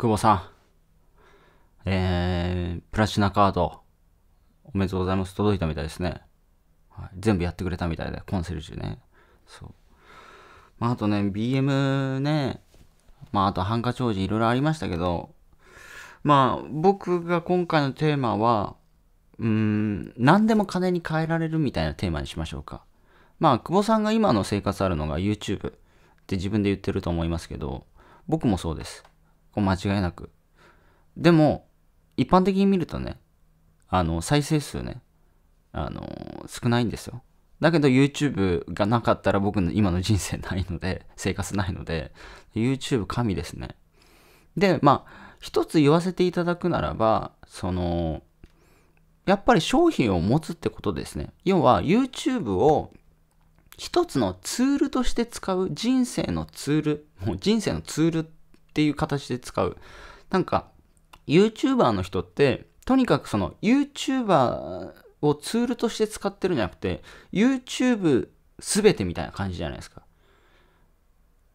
久保さん、えー、プラチナカード、おめでとうございます。届いたみたいですね。はい、全部やってくれたみたいで、コンセルジュね。そう。まあ、あとね、BM ね、まあ、あとハンカチ王子いろいろありましたけど、まあ、僕が今回のテーマは、うーん、何でも金に変えられるみたいなテーマにしましょうか。まあ、久保さんが今の生活あるのが YouTube って自分で言ってると思いますけど、僕もそうです。こう間違いなく。でも、一般的に見るとね、あの、再生数ね、あの、少ないんですよ。だけど YouTube がなかったら僕の今の人生ないので、生活ないので、YouTube 神ですね。で、まあ、一つ言わせていただくならば、その、やっぱり商品を持つってことですね。要は YouTube を一つのツールとして使う人生のツール、もう人生のツールっていう形で使う。なんか、YouTuber の人って、とにかくその YouTuber をツールとして使ってるんじゃなくて、YouTube 全てみたいな感じじゃないですか。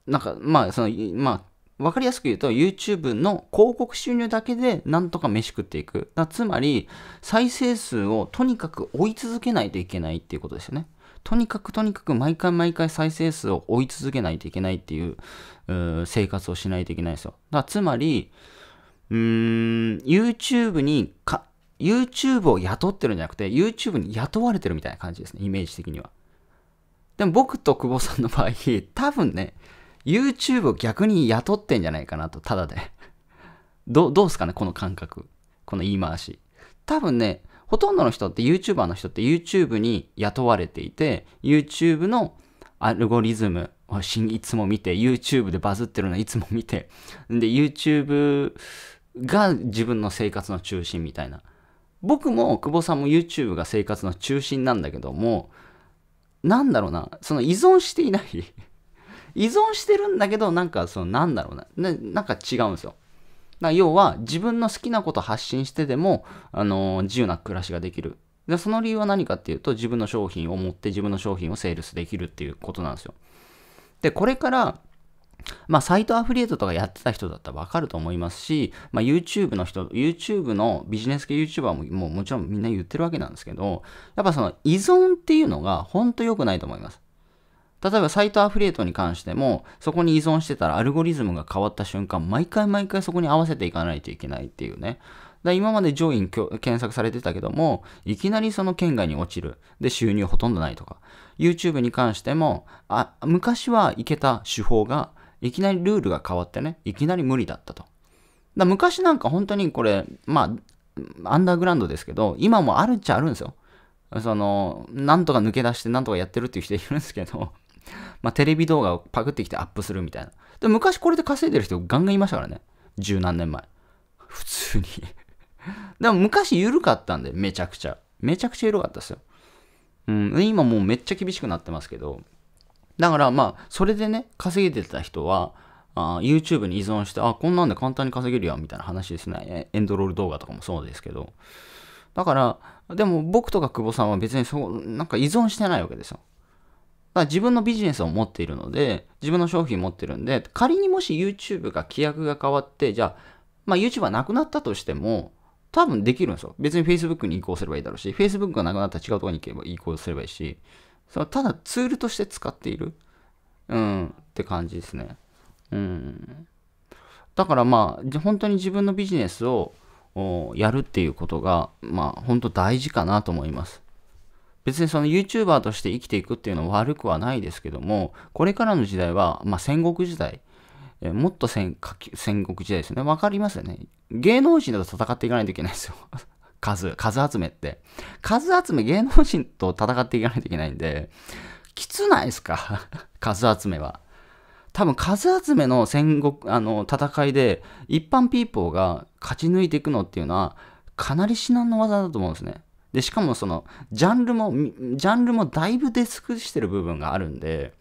なんか、まあ、その、まあ、分かりやすく言うと YouTube の広告収入だけでなんとか飯食っていく。つまり再生数をとにかく追い続けないといけないっていうことですよね。とにかくとにかく毎回毎回再生数を追い続けないといけないっていう生活をしないといけないですよ。つまり、うーん、YouTube にか、YouTube を雇ってるんじゃなくて YouTube に雇われてるみたいな感じですね。イメージ的には。でも僕と久保さんの場合、多分ね、YouTube を逆に雇ってんじゃないかなと、ただで。ど、どうすかね、この感覚。この言い回し。多分ね、ほとんどの人って YouTuber の人って YouTube に雇われていて、YouTube のアルゴリズムをいつも見て、YouTube でバズってるのいつも見て、で、YouTube が自分の生活の中心みたいな。僕も久保さんも YouTube が生活の中心なんだけども、なんだろうな、その依存していない依存してるんだけど、なんかその、なんだろうな、ななんか違うんですよ。だ要は、自分の好きなこと発信してでも、あのー、自由な暮らしができる。で、その理由は何かっていうと、自分の商品を持って自分の商品をセールスできるっていうことなんですよ。で、これから、まあ、サイトアフリエイトとかやってた人だったらわかると思いますし、まあ、YouTube の人、YouTube のビジネス系 YouTuber ももうもちろんみんな言ってるわけなんですけど、やっぱその依存っていうのが本当良くないと思います。例えばサイトアフリエイトに関しても、そこに依存してたらアルゴリズムが変わった瞬間、毎回毎回そこに合わせていかないといけないっていうね。だ今まで上位検索されてたけども、いきなりその県外に落ちる。で、収入ほとんどないとか。YouTube に関しても、あ、昔はいけた手法が、いきなりルールが変わってね、いきなり無理だったと。だ昔なんか本当にこれ、まあ、アンダーグラウンドですけど、今もあるっちゃあるんですよ。その、なんとか抜け出して、なんとかやってるっていう人いるんですけど、まあ、テレビ動画をパクってきてアップするみたいな。で昔これで稼いでる人ガンガンいましたからね。十何年前。普通に でも昔緩かったんで、めちゃくちゃ。めちゃくちゃ緩かったですよ。うん、今もうめっちゃ厳しくなってますけど。だからまあ、それでね、稼げてた人は、あ YouTube に依存して、あ、こんなんで簡単に稼げるやんみたいな話ですね。エンドロール動画とかもそうですけど。だから、でも僕とか久保さんは別にそう、なんか依存してないわけですよ。だ自分のビジネスを持っているので、自分の商品を持っているんで、仮にもし YouTube が規約が変わって、じゃあ、まあ、YouTube はなくなったとしても、多分できるんですよ。別に Facebook に移行すればいいだろうし、Facebook がなくなったら違うところに行けば移行すればいいし、そのただツールとして使っている。うん、って感じですね。うん。だからまあ、本当に自分のビジネスをやるっていうことが、まあ、本当大事かなと思います。別にその YouTuber として生きていくっていうのは悪くはないですけども、これからの時代は、まあ、戦国時代、えもっと戦戦国時代ですよね。わかりますよね。芸能人と戦っていかないといけないですよ。数、数集めって。数集め、芸能人と戦っていかないといけないんで、きつないですか 数集めは。多分数集めの戦国、あの、戦いで、一般ピーポーが勝ち抜いていくのっていうのは、かなり至難の技だと思うんですね。で、しかもその、ジャンルも、ジャンルもだいぶ出尽くしてる部分があるんで、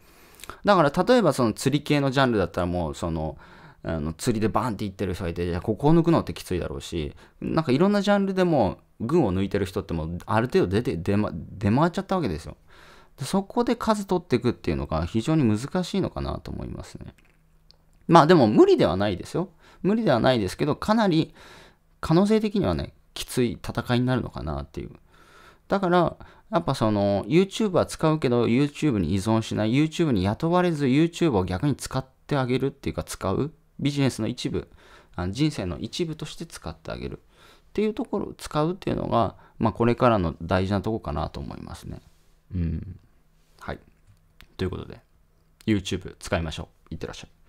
だから例えばその釣り系のジャンルだったらもうその、あの釣りでバーンっていってる人がいて、じゃあここを抜くのってきついだろうし、なんかいろんなジャンルでも群を抜いてる人ってもうある程度出て、出ま、出回っちゃったわけですよ。そこで数取っていくっていうのが非常に難しいのかなと思いますね。まあでも無理ではないですよ。無理ではないですけど、かなり可能性的にはね、きつい戦いになるのかなっていう。だから、やっぱその YouTube は使うけど YouTube に依存しない YouTube に雇われず YouTube を逆に使ってあげるっていうか使うビジネスの一部あの人生の一部として使ってあげるっていうところを使うっていうのが、まあ、これからの大事なとこかなと思いますね。うん。はい。ということで YouTube 使いましょう。いってらっしゃい。